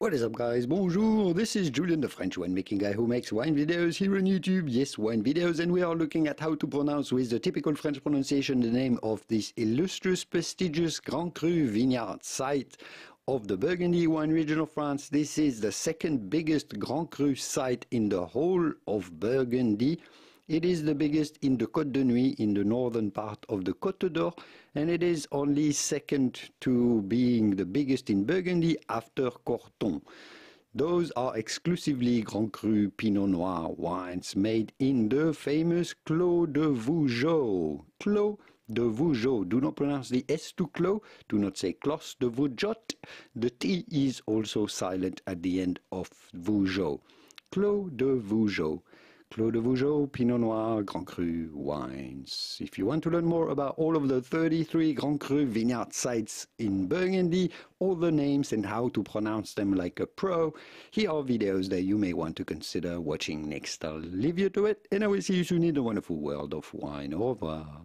What is up guys, bonjour, this is Julian the French winemaking guy who makes wine videos here on YouTube, yes wine videos and we are looking at how to pronounce with the typical French pronunciation the name of this illustrious prestigious Grand Cru vineyard site of the Burgundy wine region of France. This is the second biggest Grand Cru site in the whole of Burgundy it is the biggest in the Côte de Nuit, in the northern part of the Côte d'Or, and it is only second to being the biggest in Burgundy after Corton. Those are exclusively Grand Cru Pinot Noir wines made in the famous Clos de Vougeot. Clos de Vougeot. Do not pronounce the S to Clos. Do not say Clos de Vougeot. The T is also silent at the end of Vougeot. Clos de Vougeot. Clos de Vougeot, Pinot Noir, Grand Cru wines. If you want to learn more about all of the 33 Grand Cru vineyard sites in Burgundy, all the names and how to pronounce them like a pro, here are videos that you may want to consider watching next. I'll leave you to it, and I will see you soon in the wonderful world of wine. Au revoir.